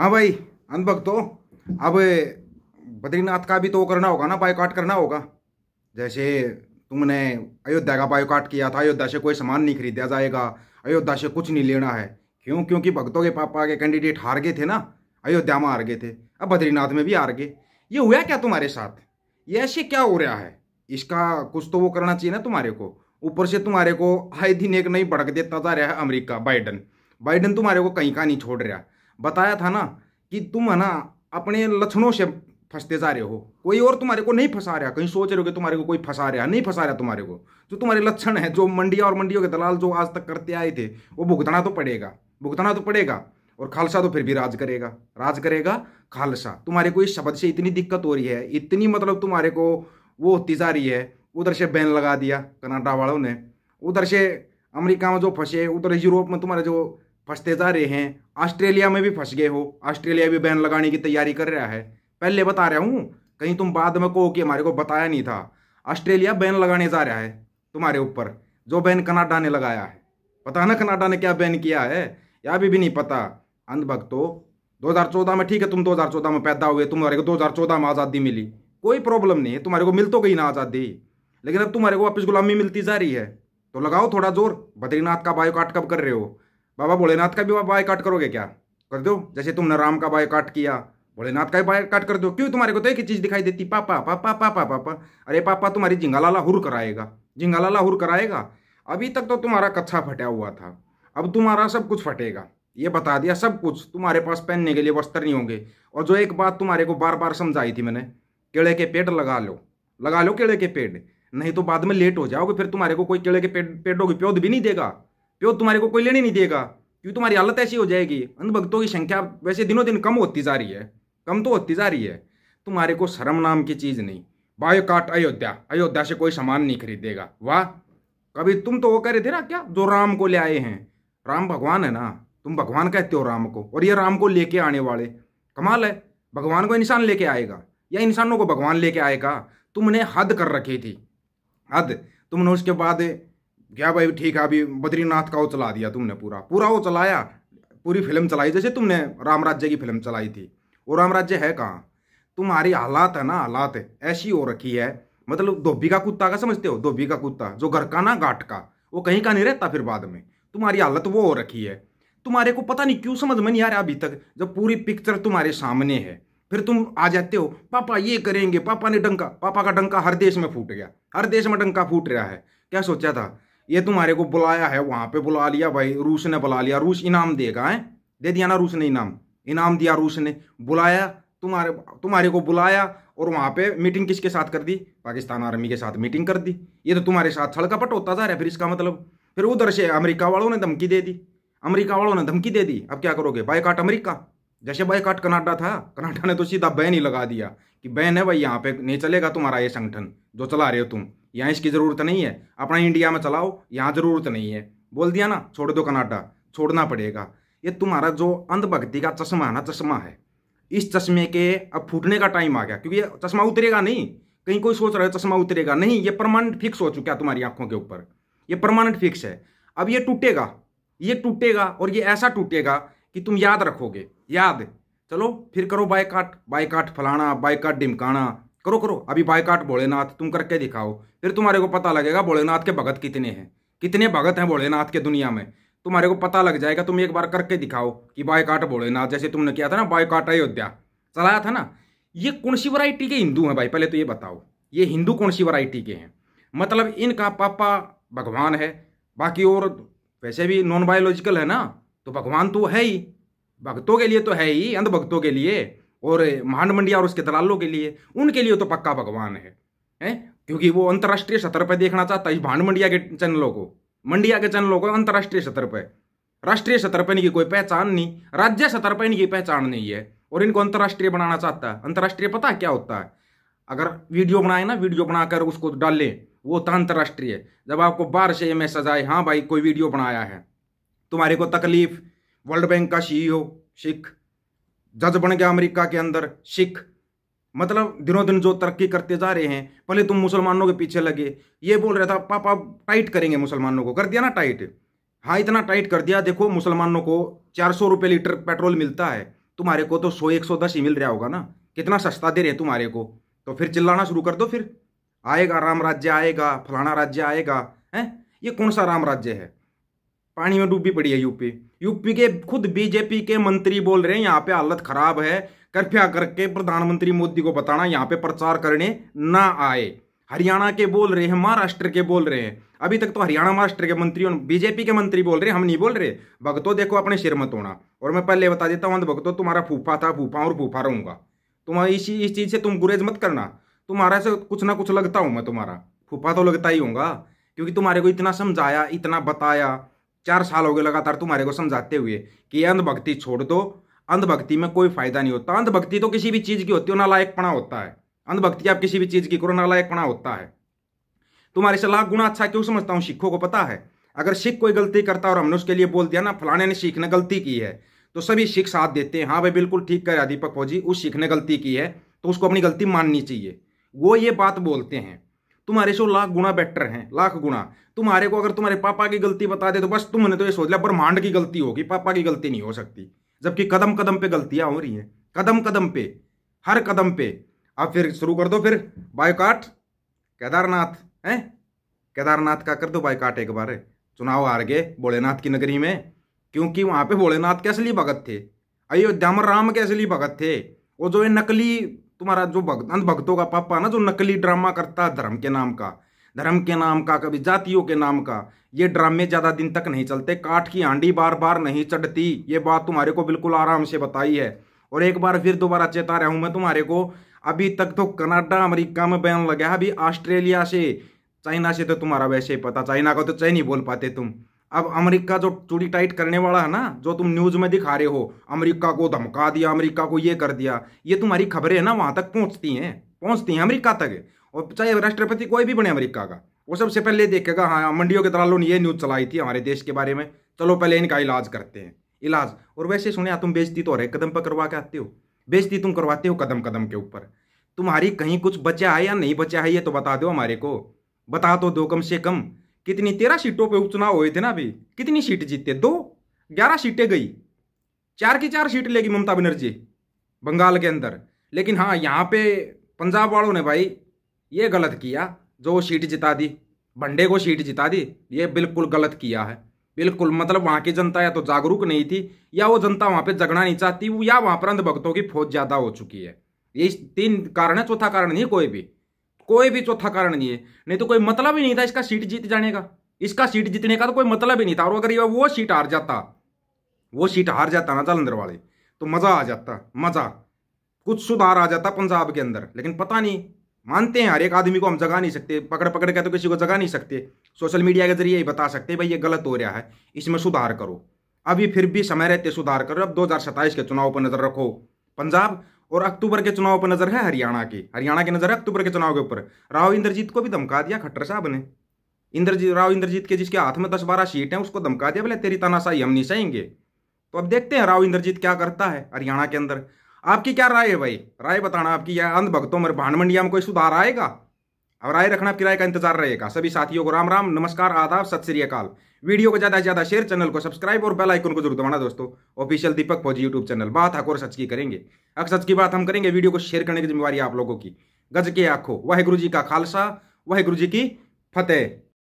हाँ भाई तो अब बद्रीनाथ का भी तो करना होगा ना बायोकाट करना होगा जैसे तुमने अयोध्या का बायोकाट किया था अयोध्या से कोई सामान नहीं खरीदा जाएगा अयोध्या से कुछ नहीं लेना है क्यों क्योंकि भक्तों के पापा के कैंडिडेट हार गए थे ना अयोध्या में हार गए थे अब बद्रीनाथ में भी हार गए ये हुआ क्या तुम्हारे साथ ये ऐसे क्या हो रहा है इसका कुछ तो वो करना चाहिए ना तुम्हारे को ऊपर से तुम्हारे को आए दिन एक नई भड़क देता जा रहा है अमरीका बाइडन बाइडन तुम्हारे को कहीं का नहीं छोड़ रहा बताया था ना कि तुम है ना अपने लक्षणों से फंसते जा रहे हो कोई और तुम्हारे को नहीं फंसा रहा कहीं सोच रहे हो कि तुम्हारे को कोई फंसा रहा नहीं फंसा रहा तुम्हारे को जो तुम्हारे लक्षण है जो मंडिया और मंडियों के दलाल जो आज तक करते आए थे वो भुगतना तो पड़ेगा भुगतना तो पड़ेगा और खालसा तो फिर भी राज करेगा राज करेगा खालसा तुम्हारे को इस शब्द से इतनी दिक्कत हो रही है इतनी मतलब तुम्हारे को वो होती जा रही है उधर से बैन लगा दिया कनाडा वालों ने उधर से अमेरिका में जो फंसे उधर यूरोप में तुम्हारे जो फंसते जा रहे हैं ऑस्ट्रेलिया में भी फंस गए हो ऑस्ट्रेलिया भी बैन लगाने की तैयारी कर रहा है पहले बता रहा हूँ कहीं तुम बाद में कहो कि हमारे को बताया नहीं था ऑस्ट्रेलिया बैन लगाने जा रहा है तुम्हारे ऊपर जो बैन कनाडा ने लगाया है पता ना कनाडा ने क्या बैन किया है या अभी भी नहीं पता अंधभक्तो चौदह में ठीक है तुम दो हजार चौदह में पैदा हुए तुम्हारे को दो हजार चौदह में आज़ादी मिली कोई प्रॉब्लम नहीं है तुम्हारे को मिल तो गई ना आज़ादी लेकिन अब तुम्हारे को वापस गुलामी मिलती जा रही है तो लगाओ थोड़ा जोर बद्रीनाथ का बायो काट कब कर रहे हो बाबा भोलेनाथ का भी बायकाट करोगे क्या कर दो जैसे तुमने राम का बायकाट किया भोलेनाथ का भी बायकाट कर दो क्यों तुम्हारे को तो एक ही चीज़ दिखाई देती पापा पापा पापा पापा अरे पापा तुम्हारी जिंगालाला हुर कराएगा जिंगालाला हुर कराएगा अभी तक तो तुम्हारा कच्छा फटा हुआ था अब तुम्हारा सब कुछ फटेगा ये बता दिया सब कुछ तुम्हारे पास पहनने के लिए वस्त्र नहीं होंगे और जो एक बात तुम्हारे को बार बार समझाई थी मैंने केड़े के पेड़ लगा लो लगा लो केड़े के पेड़ नहीं तो बाद में लेट हो जाओगे फिर तुम्हारे को कोई केड़े के पेड़ पेड़ों की प्योद भी नहीं देगा तो तुम्हारे को कोई लेने नहीं देगा क्योंकि तुम्हारी हालत ऐसी हो जाएगी अंधभक्तों की संख्या वैसे दिनों दिन कम होती जा रही है कम तो होती जा रही है तुम्हारे को शर्म नाम की चीज़ नहीं बायोकाट अयोध्या अयोध्या से कोई सामान नहीं खरीदेगा वाह कभी तुम तो वो कह रहे थे ना क्या जो राम को ले आए हैं राम भगवान है ना तुम भगवान कहते हो राम को और ये राम को लेके आने वाले कमाल है भगवान को इंसान लेके आएगा या इंसानों को भगवान लेके आएगा तुमने हद कर रखी थी हद तुमने उसके बाद क्या भाई ठीक है अभी बद्रीनाथ का वो चला दिया तुमने पूरा पूरा वो चलाया पूरी फिल्म चलाई जैसे तुमने राम राज्य की फिल्म चलाई थी वो राम राज्य है कहाँ तुम्हारी हालात है ना हालात ऐसी हो रखी है मतलब धोबी का कुत्ता का समझते हो धोबी का कुत्ता जो घर का ना घाट का वो कहीं का नहीं रहता फिर बाद में तुम्हारी हालत वो हो रखी है तुम्हारे को पता नहीं क्यों समझ में नहीं आ रहा अभी तक जब पूरी पिक्चर तुम्हारे सामने है फिर तुम आ जाते हो पापा ये करेंगे पापा ने डंका पापा का डंका हर देश में फूट गया हर देश में डंका फूट रहा है क्या सोचा था ये तुम्हारे को बुलाया है वहां पे बुला लिया भाई रूस ने बुला लिया रूस इनाम देगा है दे दिया ना रूस ने इनाम इनाम दिया रूस ने बुलाया तुम्हारे तुम्हारे को बुलाया और वहां पे मीटिंग किसके साथ कर दी पाकिस्तान आर्मी के साथ मीटिंग कर दी ये तो तुम्हारे साथ छड़कापट होता जा रहा है फिर इसका मतलब फिर उधर से अमरीका वालों ने धमकी दे दी अमरीका वालों ने धमकी दे दी अब क्या करोगे बायकाट अमरीका जैसे बायकाट कनाडा था कनाडा ने तो सीधा बैन ही लगा दिया कि बैन है भाई यहाँ पे नहीं चलेगा तुम्हारा ये संगठन जो चला रहे हो तुम यहाँ इसकी ज़रूरत नहीं है अपना इंडिया में चलाओ यहाँ ज़रूरत नहीं है बोल दिया ना छोड़ दो कनाडा छोड़ना पड़ेगा ये तुम्हारा जो अंधभक्ति का चश्मा है ना चश्मा है इस चश्मे के अब फूटने का टाइम आ गया क्योंकि ये चश्मा उतरेगा नहीं कहीं कोई सोच रहा है चश्मा उतरेगा नहीं ये परमानेंट फिक्स हो चुका है तुम्हारी आंखों के ऊपर ये परमानेंट फिक्स है अब ये टूटेगा ये टूटेगा और ये ऐसा टूटेगा कि तुम याद रखोगे याद चलो फिर करो बायकाट बायकाट फलाना बायकाट डिमकाना करो करो अभी बायकाट भोलेनाथ तुम करके दिखाओ फिर तुम्हारे को पता लगेगा भोलेनाथ के भगत कितने हैं कितने भगत हैं भोलेनाथ के दुनिया में तुम्हारे को पता लग जाएगा तुम एक बार करके दिखाओ कि बायकाट भोलेनाथ जैसे तुमने किया था ना बायकाट अयोध्या चलाया था ना ये कौन सी वरायटी के हिंदू हैं भाई पहले तो ये बताओ ये हिंदू कौन सी वरायटी के हैं मतलब इनका पापा भगवान है बाकी और वैसे भी नॉन बायोलॉजिकल है ना तो भगवान तो है ही भक्तों के लिए तो है ही अंधभक्तों के लिए और महानमंडिया और उसके दलालों के लिए उनके लिए तो पक्का भगवान है हैं क्योंकि वो अंतर्राष्ट्रीय सतर पर देखना चाहता है भांड मंडिया के चैनलों को मंडिया के चैनलों को अंतर्राष्ट्रीय सतर पर राष्ट्रीय सतर पर इनकी कोई पहचान नहीं राज्य सतर पर इनकी पहचान नहीं है और इनको अंतर्राष्ट्रीय बनाना चाहता है अंतर्राष्ट्रीय पता क्या होता है अगर वीडियो बनाए ना वीडियो बनाकर उसको डालें वो तो अंतर्राष्ट्रीय जब आपको बाहर से ये मैसेज आए हाँ भाई कोई वीडियो बनाया है तुम्हारे को तकलीफ वर्ल्ड बैंक का सीईओ सिख e जज बन गया अमेरिका के अंदर सिख मतलब दिनों दिन जो तरक्की करते जा रहे हैं पहले तुम मुसलमानों के पीछे लगे ये बोल रहा था पापा टाइट करेंगे मुसलमानों को कर दिया ना टाइट हाँ इतना टाइट कर दिया देखो मुसलमानों को चार सौ रुपये लीटर पेट्रोल मिलता है तुम्हारे को तो सौ एक सौ दस ही मिल रहा होगा ना कितना सस्ता दे रहे तुम्हारे को तो फिर चिल्लाना शुरू कर दो फिर आएगा राम राज्य आएगा फलाना राज्य आएगा है ये कौन सा राम राज्य है पानी में डूबी पड़ी है यूपी यूपी के खुद बीजेपी के मंत्री बोल रहे हैं यहाँ पे हालत खराब है कृपया करके प्रधानमंत्री मोदी को बताना यहाँ पे प्रचार करने ना आए हरियाणा के बोल रहे हैं महाराष्ट्र के बोल रहे हैं अभी तक तो हरियाणा महाराष्ट्र के मंत्री और बीजेपी के मंत्री बोल रहे हैं हम नहीं बोल रहे भगतो देखो अपने सिर मत होना और मैं पहले बता देता हूँ भगतो तुम्हारा फूफा था फूफा और फूफा रहूंगा तुम इस इस चीज़ से तुम गुरेज मत करना तुम्हारा से कुछ ना कुछ लगता हूँ मैं तुम्हारा फूफा तो लगता ही होगा क्योंकि तुम्हारे को इतना समझाया इतना बताया चार साल हो गए लगातार तुम्हारे को समझाते हुए कि अंधभक्ति छोड़ दो अंधभक्ति में कोई फायदा नहीं होता अंधभक्ति तो किसी भी चीज़ की होती है नालायकपना होता है अंधभक्ति आप किसी भी चीज़ की करो ना नालायकपना होता है तुम्हारे से लाख गुना अच्छा क्यों समझता हूँ सिखों को पता है अगर सिख कोई गलती करता और हमने उसके लिए बोल दिया ना फलाने ने सीख ने गलती की है तो सभी सिख साथ देते हैं हाँ भाई बिल्कुल ठीक कर दीपक फौजी उस सिख ने गलती की है तो उसको अपनी गलती माननी चाहिए वो ये बात बोलते हैं तुम्हारे से लाख गुना बेटर हैं लाख गुना तुम्हारे को अगर तुम्हारे पापा की गलती बता दे तो बस तुमने तो ये सोच लिया ब्रह्मांड की गलती होगी पापा की गलती नहीं हो सकती जबकि कदम कदम पे गलतियां हो रही हैं कदम कदम पे हर कदम पे अब फिर शुरू कर दो फिर बायकाट केदारनाथ हैं केदारनाथ का कर दो बायकाट एक बार चुनाव हार गए भोलेनाथ की नगरी में क्योंकि वहां पे भोलेनाथ के असली भगत थे अयोध्या में राम के असली भगत थे और जो ये नकली तुम्हारा जो भक्त अंध भक्तों का पापा ना जो नकली ड्रामा करता है धर्म के नाम का धर्म के नाम का कभी जातियों के नाम का ये ड्रामे ज़्यादा दिन तक नहीं चलते काठ की हांडी बार बार नहीं चढ़ती ये बात तुम्हारे को बिल्कुल आराम से बताई है और एक बार फिर दोबारा चेता रहा हूं मैं तुम्हारे को अभी तक तो कनाडा अमेरिका में बैन लग गया अभी ऑस्ट्रेलिया से चाइना से तो तुम्हारा वैसे ही पता चाइना का तो चाइनी बोल पाते तुम अब अमेरिका जो चूड़ी टाइट करने वाला है ना जो तुम न्यूज में दिखा रहे हो अमेरिका को धमका दिया अमेरिका को ये कर दिया ये तुम्हारी खबरें हैं ना वहां तक पहुंचती हैं पहुंचती हैं अमेरिका तक और चाहे राष्ट्रपति कोई भी बने अमेरिका का वो सबसे पहले देखेगा हाँ मंडियों के दलालों ने ये न्यूज चलाई थी हमारे देश के बारे में चलो पहले इनका इलाज करते हैं इलाज और वैसे सुने हाँ, तुम बेचती तो रहे कदम पर करवा के आते हो बेचती तुम करवाते हो कदम कदम के ऊपर तुम्हारी कहीं कुछ बचा है या नहीं बचा है ये तो बता दो हमारे को बता तो दो कम से कम कितनी तेरह सीटों पे उपचुनाव हुए थे ना अभी कितनी सीट जीते दो ग्यारह सीटें गई चार की चार सीट लेगी ममता बनर्जी बंगाल के अंदर लेकिन हाँ यहाँ पे पंजाब वालों ने भाई ये गलत किया जो सीट जिता दी भंडे को सीट जिता दी ये बिल्कुल गलत किया है बिल्कुल मतलब वहाँ की जनता या तो जागरूक नहीं थी या वो जनता वहाँ पे जगना नहीं चाहती या वहाँ पर अंधभक्तों की फौज ज़्यादा हो चुकी है ये तीन कारण है चौथा कारण नहीं कोई भी कोई भी चौथा कारण नहीं है नहीं तो कोई मतलब ही नहीं था इसका सीट जीत जाने का इसका सीट जीतने का तो कोई मतलब ही नहीं था और अगर ये वो सीट हार जाता वो सीट हार जाता ना जालंधर वाले तो मजा आ जाता मजा कुछ सुधार आ जाता पंजाब के अंदर लेकिन पता नहीं मानते हैं हर एक आदमी को हम जगा नहीं सकते पकड़ पकड़ के तो किसी को जगा नहीं सकते सोशल मीडिया के जरिए ही बता सकते भाई ये गलत हो रहा है इसमें सुधार करो अभी फिर भी समय रहते सुधार करो अब दो के चुनाव पर नजर रखो पंजाब और अक्टूबर के चुनाव पर नजर है हरियाणा की हरियाणा की नजर है अक्टूबर के चुनाव के ऊपर राव इंद्रजीत को भी धमका दिया खट्टर साहब ने इंद्रजीत राव इंद्रजीत के जिसके हाथ में दस बारह सीट हैं उसको धमका दिया बोले तेरी तानाशाही हम नहीं सहेंगे तो अब देखते हैं राव इंद्रजीत क्या करता है हरियाणा के अंदर आपकी क्या राय है भाई राय बताना आपकी यह अंधभक्तों में भानमंडिया में कोई सुधार आएगा अब राय रखना किराए का इंतजार रहेगा सभी साथियों को राम राम नमस्कार आदाब सत श्रीकाल वीडियो को ज़्यादा से ज़्यादा शेयर चैनल को सब्सक्राइब और बेल आइकन को जरूर दबाना दोस्तों ऑफिशियल दीपक फौजी यूट्यूब चैनल बात हक और सच की करेंगे अगर सच की बात हम करेंगे वीडियो को शेयर करने की जिम्मेवारी आप लोगों की गज के आंखों वाहे गुरु जी का खालसा वाहे गुरु जी की फतेह